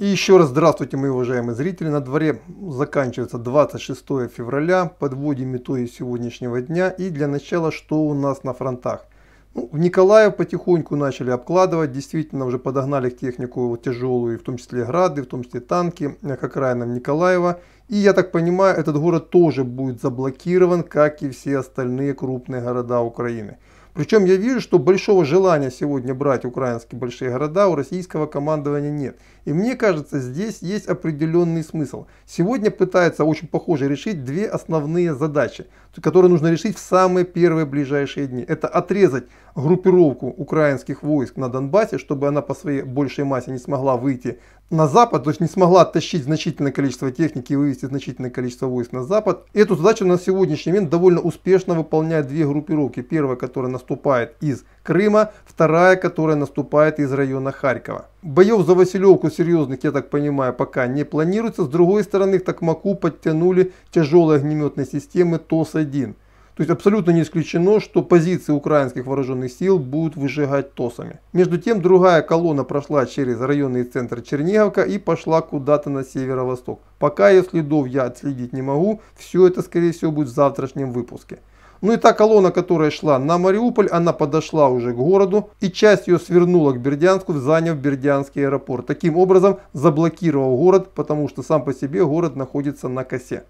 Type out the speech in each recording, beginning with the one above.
И еще раз здравствуйте, мои уважаемые зрители. На дворе заканчивается 26 февраля. Подводим итоги сегодняшнего дня. И для начала, что у нас на фронтах. Ну, в Николаев потихоньку начали обкладывать. Действительно, уже подогнали технику тяжелую, в том числе грады, в том числе танки, э, к окраинам Николаева. И я так понимаю, этот город тоже будет заблокирован, как и все остальные крупные города Украины. Причем я вижу, что большого желания сегодня брать украинские большие города у российского командования нет. И мне кажется, здесь есть определенный смысл. Сегодня пытаются очень похоже решить две основные задачи, которые нужно решить в самые первые ближайшие дни. Это отрезать группировку украинских войск на Донбассе, чтобы она по своей большей массе не смогла выйти на запад, то есть не смогла оттащить значительное количество техники и вывести вывести значительное количество войск на запад. Эту задачу на сегодняшний момент довольно успешно выполняют две группировки. Первая, которая наступает из Крыма, вторая, которая наступает из района Харькова. Боев за Василевку серьезных, я так понимаю, пока не планируется. С другой стороны, к Токмаку подтянули тяжелые огнеметные системы ТОС-1. То есть абсолютно не исключено, что позиции украинских вооруженных сил будут выжигать ТОСами. Между тем, другая колонна прошла через районный центр Черниговка и пошла куда-то на северо-восток. Пока ее следов я отследить не могу, все это скорее всего будет в завтрашнем выпуске. Ну и та колонна, которая шла на Мариуполь, она подошла уже к городу и часть ее свернула к Бердянску, заняв Бердянский аэропорт. Таким образом заблокировал город, потому что сам по себе город находится на косе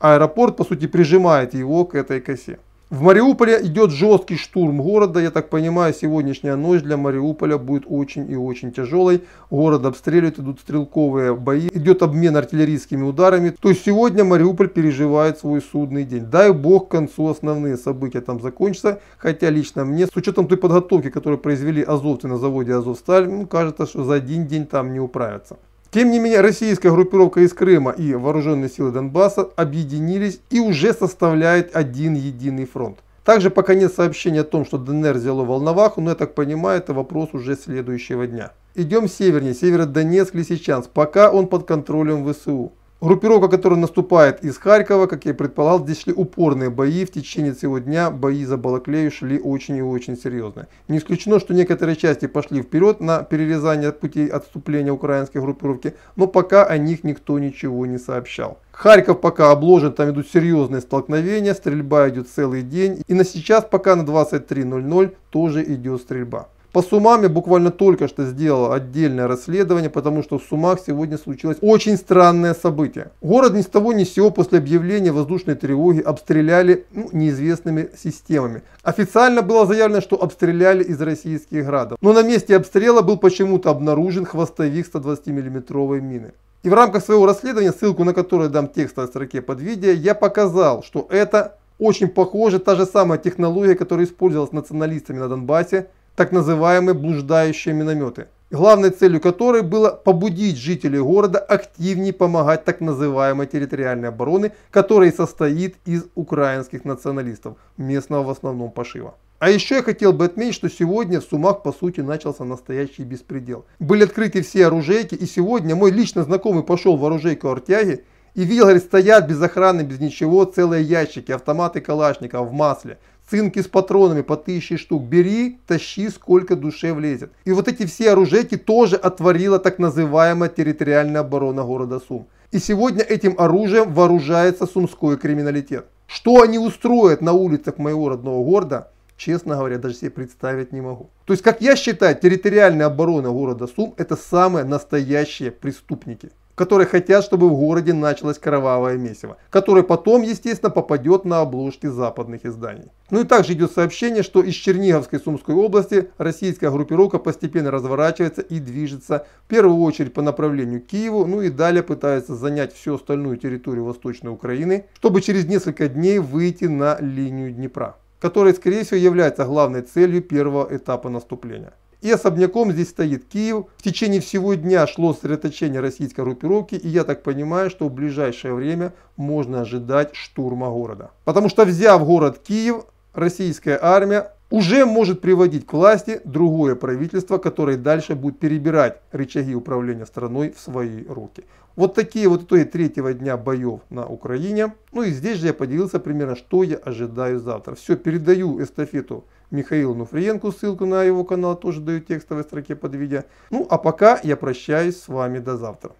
аэропорт, по сути, прижимает его к этой косе. В Мариуполе идет жесткий штурм города. Я так понимаю, сегодняшняя ночь для Мариуполя будет очень и очень тяжелой. Город обстреливают, идут стрелковые бои, идет обмен артиллерийскими ударами. То есть сегодня Мариуполь переживает свой судный день. Дай бог к концу основные события там закончатся. Хотя лично мне, с учетом той подготовки, которую произвели азовцы на заводе Азовсталь, ну, кажется, что за один день там не управятся. Тем не менее, российская группировка из Крыма и вооруженные силы Донбасса объединились и уже составляют один единый фронт. Также пока нет сообщения о том, что ДНР взяло Волноваху, но я так понимаю, это вопрос уже следующего дня. Идем севернее, северодонецк, Лисичанск, пока он под контролем ВСУ. Группировка, которая наступает из Харькова, как я и предполагал, здесь шли упорные бои. В течение всего дня бои за Балаклею шли очень и очень серьезно. Не исключено, что некоторые части пошли вперед на перерезание путей отступления украинской группировки, но пока о них никто ничего не сообщал. Харьков пока обложен, там идут серьезные столкновения, стрельба идет целый день. И на сейчас пока на 23.00 тоже идет стрельба. По сумам я буквально только что сделал отдельное расследование, потому что в Сумах сегодня случилось очень странное событие. Город ни с того ни с сего после объявления воздушной тревоги обстреляли ну, неизвестными системами. Официально было заявлено, что обстреляли из российских градов. Но на месте обстрела был почему-то обнаружен хвостовик 120 миллиметровой мины. И в рамках своего расследования, ссылку на которую дам текст текстовой строке под видео, я показал, что это очень похоже, та же самая технология, которая использовалась националистами на Донбассе так называемые блуждающие минометы, главной целью которой было побудить жителей города активнее помогать так называемой территориальной обороны, которая состоит из украинских националистов, местного в основном пошива. А еще я хотел бы отметить, что сегодня в Сумах по сути начался настоящий беспредел. Были открыты все оружейки и сегодня мой лично знакомый пошел в оружейку Артяги и видел, говорит, стоят без охраны, без ничего, целые ящики, автоматы Калашников в масле – цинки с патронами по 1000 штук. Бери, тащи, сколько душе влезет. И вот эти все оружейки тоже отворила так называемая территориальная оборона города Сум. И сегодня этим оружием вооружается сумской криминалитет. Что они устроят на улицах моего родного города, честно говоря, даже себе представить не могу. То есть, как я считаю, территориальная оборона города Сум – это самые настоящие преступники которые хотят, чтобы в городе началось кровавое месиво, которое потом, естественно, попадет на обложки западных изданий. Ну и также идет сообщение, что из Черниговской Сумской области российская группировка постепенно разворачивается и движется в первую очередь по направлению к Киеву, ну и далее пытается занять всю остальную территорию Восточной Украины, чтобы через несколько дней выйти на линию Днепра которая, скорее всего, является главной целью первого этапа наступления. И особняком здесь стоит Киев. В течение всего дня шло сосредоточение российской группировки, и я так понимаю, что в ближайшее время можно ожидать штурма города. Потому что взяв город Киев, российская армия уже может приводить к власти другое правительство, которое дальше будет перебирать рычаги управления страной в свои руки. Вот такие вот итоги третьего дня боев на Украине. Ну и здесь же я поделился примерно, что я ожидаю завтра. Все, передаю эстафету Михаилу Нуфриенку, ссылку на его канал тоже даю в текстовой строке под видео. Ну а пока я прощаюсь с вами до завтра.